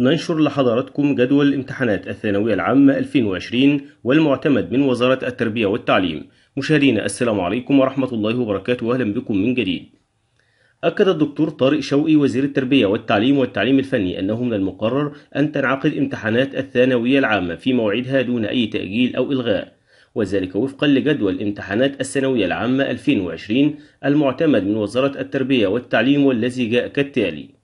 ننشر لحضراتكم جدول امتحانات الثانوية العامة 2020 والمعتمد من وزارة التربية والتعليم مشاهدينا السلام عليكم ورحمة الله وبركاته أهلا بكم من جديد أكد الدكتور طارق شوقي وزير التربية والتعليم والتعليم الفني أنه من المقرر أن تنعقد امتحانات الثانوية العامة في موعدها دون أي تأجيل أو إلغاء وذلك وفقا لجدول امتحانات الثانوية العامة 2020 المعتمد من وزارة التربية والتعليم والذي جاء كالتالي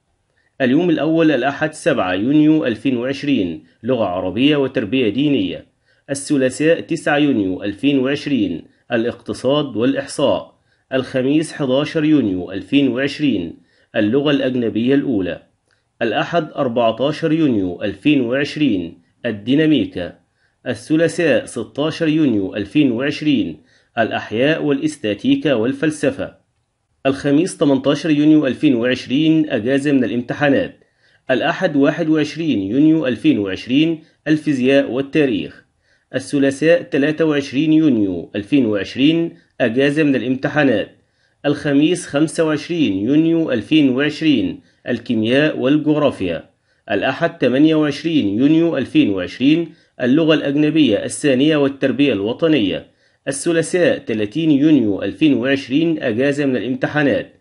اليوم الأول الأحد 7 يونيو 2020 لغة عربية وتربية دينية الثلاثاء 9 يونيو 2020 الاقتصاد والإحصاء الخميس 11 يونيو 2020 اللغة الأجنبية الأولى الأحد 14 يونيو 2020 الديناميكا الثلاثاء 16 يونيو 2020 الأحياء والاستاتيكا والفلسفة الخميس 18 يونيو 2020 أجازة من الامتحانات الأحد 21 يونيو 2020 الفيزياء والتاريخ الثلاثاء 23 يونيو 2020 أجازة من الامتحانات الخميس 25 يونيو 2020 الكيمياء والجغرافيا الأحد 28 يونيو 2020 اللغة الأجنبية الثانية والتربية الوطنية الثلاثاء 30 يونيو 2020 أجازة من الامتحانات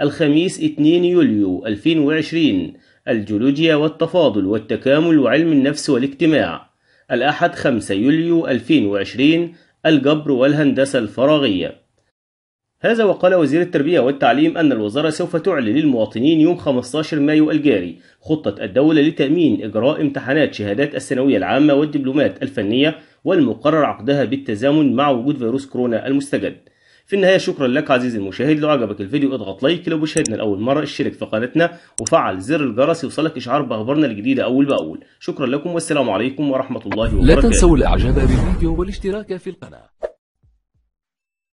الخميس 2 يوليو 2020 الجيولوجيا والتفاضل والتكامل وعلم النفس والاجتماع الأحد 5 يوليو 2020 الجبر والهندسة الفراغية هذا وقال وزير التربية والتعليم أن الوزارة سوف تعلن للمواطنين يوم 15 مايو الجاري خطة الدولة لتأمين إجراء امتحانات شهادات الثانوية العامة والدبلومات الفنية والمقرر عقدها بالتزامن مع وجود فيروس كورونا المستجد. في النهاية شكرا لك عزيزي المشاهد لو عجبك الفيديو اضغط لايك لو بشاهدنا لأول مرة اشترك في قناتنا وفعل زر الجرس يوصلك إشعار بأخبارنا الجديدة أول بأول. شكرا لكم والسلام عليكم ورحمة الله وبركاته. لا تنسوا الإعجاب بالفيديو والاشتراك في القناة.